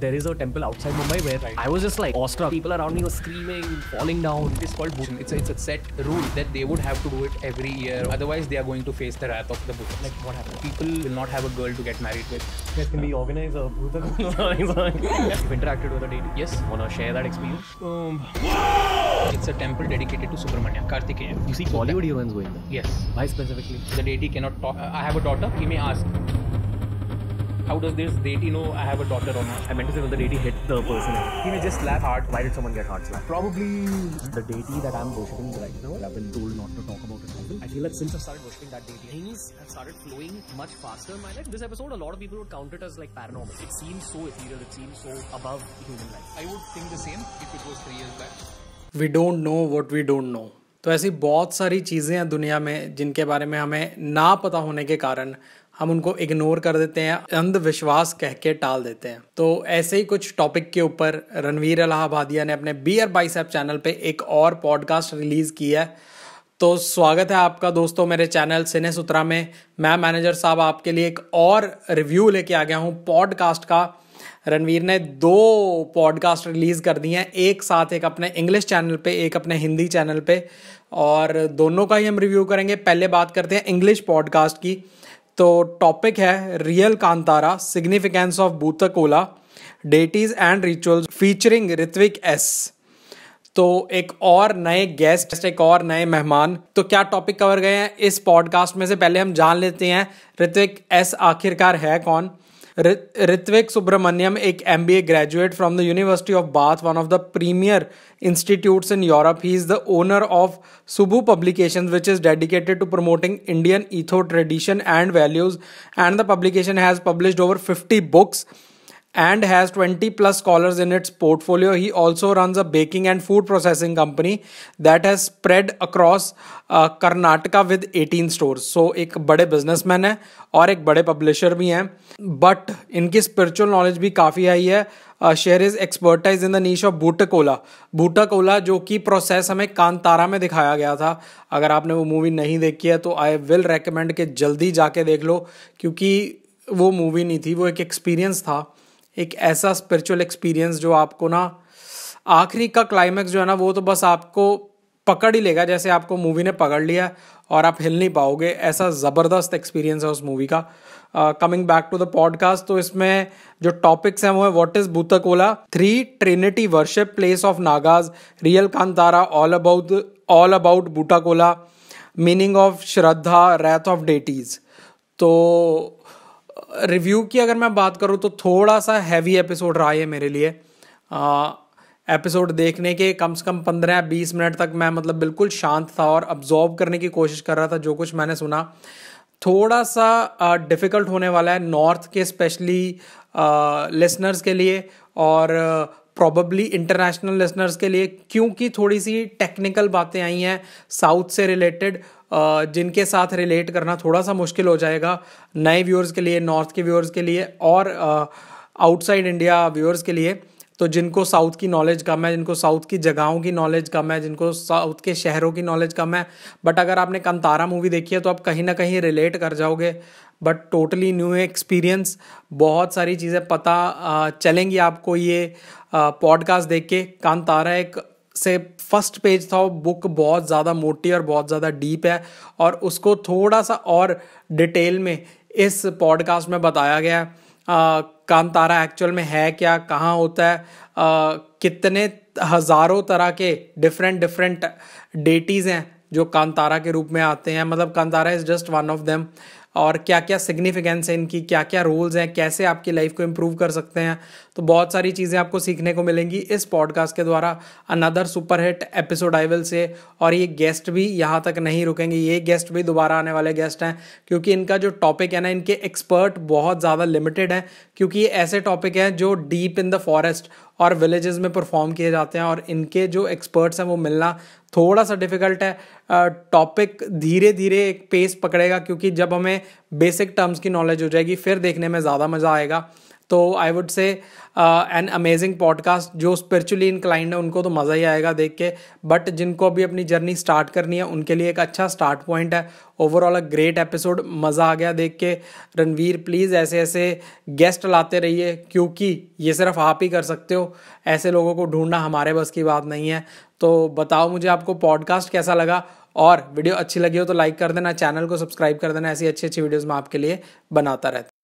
There is a temple outside Mumbai where right. I was just like awestruck. People around me were screaming, falling down. It's called Bhutan. It's a, it's a set rule that they would have to do it every year. Otherwise, they are going to face the wrath of the Bhutan. Like what happened? People will not have a girl to get married with. Yes, can we organize a Bhutan? You've interacted with a deity. Yes. Wanna share that experience? Um. It's a temple dedicated to Subramanya, Kartikeya. You see Bollywood heroines going there? Yes. Why specifically? The deity cannot talk. Uh, I have a daughter. He may ask. how does this deity know I have a daughter or not? I meant to say when the deity hit the person. He may just slap hard. Why did someone get hard slapped? Probably the deity that I'm worshipping right now. I've been told not to talk about it. I feel like since I started worshipping that deity, things have started flowing much faster in my life. This episode, a lot of people would count it as like paranormal. It seems so ethereal. It seems so above human life. I would think the same if it was three years back. We don't know what we don't know. तो ऐसी बहुत सारी चीज़ें हैं दुनिया में जिनके बारे में हमें ना पता होने के कारण हम उनको इग्नोर कर देते हैं अंधविश्वास कह के टाल देते हैं तो ऐसे ही कुछ टॉपिक के ऊपर रणवीर अलाहाबादिया ने अपने बी बाई सैप चैनल पर एक और पॉडकास्ट रिलीज किया है तो स्वागत है आपका दोस्तों मेरे चैनल सिने सुतरा में मैं मैनेजर साहब आपके लिए एक और रिव्यू लेके आ गया हूँ पॉडकास्ट का रणवीर ने दो पॉडकास्ट रिलीज़ कर दी हैं एक साथ एक अपने इंग्लिश चैनल पे एक अपने हिंदी चैनल पे और दोनों का ही हम रिव्यू करेंगे पहले बात करते हैं इंग्लिश पॉडकास्ट की तो टॉपिक है real Kantara significance of Bhutakola deities and rituals featuring Rithvik S तो एक और नए गेस्ट एक और नए मेहमान तो क्या टॉपिक कवर गए हैं इस पॉडकास्ट में से पहले हम जान लेते हैं ऋत्विक एस आखिरकार है कौन Ritvik Subramaniam, an MBA graduate from the University of Bath, one of the premier institutes in Europe. He is the owner of Subhu Publications, which is dedicated to promoting Indian ethos, tradition, and values. And the publication has published over 50 books. and has 20 plus scholars in its portfolio. He also runs a baking and food processing company that has spread across uh, Karnataka with 18 stores. So, एक बड़े businessman है और एक बड़े publisher भी हैं but इनकी spiritual knowledge भी काफ़ी हाई है share is expertise in the niche of Bhutakola Bhutakola जो कि प्रोसेस हमें कांतारा में दिखाया गया था अगर आपने वो मूवी नहीं देखी है तो आई विल रेकमेंड कि जल्दी जाके देख लो क्योंकि वो मूवी नहीं थी वो एक एक्सपीरियंस था एक ऐसा स्पिरिचुअल एक्सपीरियंस जो आपको ना आखिरी का क्लाइमैक्स जो है ना वो तो बस आपको पकड़ ही लेगा जैसे आपको मूवी ने पकड़ लिया और आप हिल नहीं पाओगे ऐसा ज़बरदस्त एक्सपीरियंस है उस मूवी का coming back to the podcast तो इसमें जो टॉपिक्स हैं वो है what is Bhutakola three trinity worship place of Nagas real Kantara all about all about Bhutakola meaning of shraddha wrath of deities तो रिव्यू की अगर मैं बात करूँ तो थोड़ा सा हैवी एपिसोड रहा है मेरे लिए एपिसोड देखने के कम से कम पंद्रह बीस मिनट तक मैं मतलब बिल्कुल शांत था और अब्जॉर्ब करने की कोशिश कर रहा था जो कुछ मैंने सुना थोड़ा सा डिफ़िकल्ट होने वाला है नॉर्थ के स्पेशली लिसनर्स के लिए और प्रॉबली इंटरनेशनल लिसनर्स के लिए क्योंकि थोड़ी सी टेक्निकल बातें आई हैं साउथ से रिलेटेड जिनके साथ रिलेट करना थोड़ा सा मुश्किल हो जाएगा नए व्यूअर्स के लिए नॉर्थ के व्यूअर्स के लिए और आउटसाइड इंडिया व्यूअर्स के लिए तो जिनको साउथ की नॉलेज कम है जिनको साउथ की जगहों की नॉलेज कम है जिनको साउथ के शहरों की नॉलेज कम है बट अगर आपने कंतारा मूवी देखी है तो आप कहीं ना कहीं रिलेट कर जाओगे बट टोटली न्यू एक्सपीरियंस बहुत सारी चीज़ें पता चलेंगी आपको ये पॉडकास्ट देख के कांतारा एक से फर्स्ट पेज था वो बुक बहुत ज़्यादा मोटी और बहुत ज़्यादा डीप है और उसको थोड़ा सा और डिटेल में इस पॉडकास्ट में बताया गया है कांतारा एक्चुअल में है क्या कहाँ होता है आ, कितने हज़ारों तरह के डिफरेंट डिफरेंट डेटीज़ हैं जो कांतारा के रूप में आते हैं मतलब Kantara is just one of them और क्या क्या सिग्निफिकेंस है इनकी क्या क्या रोल्स हैं कैसे आपकी लाइफ को इम्प्रूव कर सकते हैं तो बहुत सारी चीज़ें आपको सीखने को मिलेंगी इस पॉडकास्ट के द्वारा अनदर सुपरहिट एपिसोड आईवल से और ये गेस्ट भी यहाँ तक नहीं रुकेंगे ये गेस्ट भी दोबारा आने वाले गेस्ट हैं क्योंकि इनका जो टॉपिक है ना इनके एक्सपर्ट बहुत ज़्यादा लिमिटेड हैं क्योंकि ये ऐसे टॉपिक हैं जो डीप इन द फॉरेस्ट और विलेजेस में परफॉर्म किए जाते हैं और इनके जो एक्सपर्ट्स हैं वो मिलना थोड़ा सा डिफिकल्ट है टॉपिक धीरे धीरे एक पेस पकड़ेगा क्योंकि जब हमें बेसिक टर्म्स की नॉलेज हो जाएगी फिर देखने में ज़्यादा मज़ा आएगा तो I would say an amazing podcast जो स्पिरिचुअली इंक्लाइंड है उनको तो मज़ा ही आएगा देख के बट जिनको अभी अपनी जर्नी स्टार्ट करनी है उनके लिए एक अच्छा स्टार्ट पॉइंट है ओवरऑल अ ग्रेट एपिसोड मज़ा आ गया देख के रणवीर प्लीज़ ऐसे ऐसे गेस्ट लाते रहिए क्योंकि ये सिर्फ आप ही कर सकते हो ऐसे लोगों को ढूंढना हमारे बस की बात नहीं है तो बताओ मुझे आपको पॉडकास्ट कैसा लगा और वीडियो अच्छी लगी हो तो लाइक कर देना चैनल को सब्सक्राइब कर देना ऐसी अच्छी अच्छी वीडियोज़ मैं आपके लिए बनाता रहता